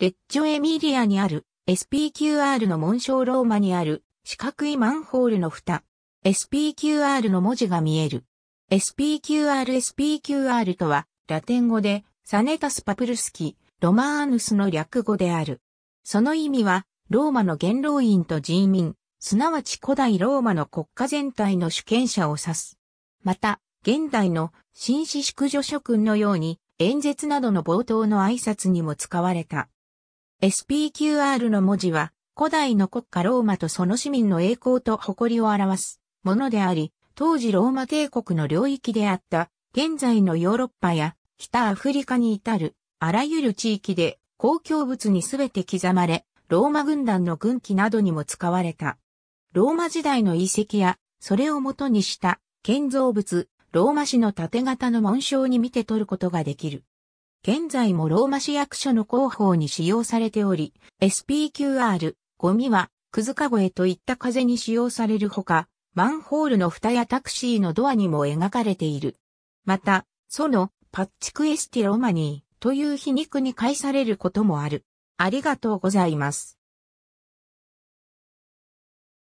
レッジョエミリアにある SPQR の紋章ローマにある四角いマンホールの蓋。SPQR の文字が見える。SPQR SPQR とはラテン語でサネタスパプルスキ、ロマーヌスの略語である。その意味はローマの元老院と人民、すなわち古代ローマの国家全体の主権者を指す。また、現代の紳士淑女諸君のように演説などの冒頭の挨拶にも使われた。SPQR の文字は、古代の国家ローマとその市民の栄光と誇りを表すものであり、当時ローマ帝国の領域であった、現在のヨーロッパや北アフリカに至る、あらゆる地域で公共物にすべて刻まれ、ローマ軍団の軍旗などにも使われた。ローマ時代の遺跡や、それをもとにした建造物、ローマ市の縦型の紋章に見て取ることができる。現在もローマ市役所の広報に使用されており、SPQR、ゴミは、くずかごえといった風に使用されるほか、マンホールの蓋やタクシーのドアにも描かれている。また、その、パッチクエスティロマニーという皮肉に返されることもある。ありがとうございます。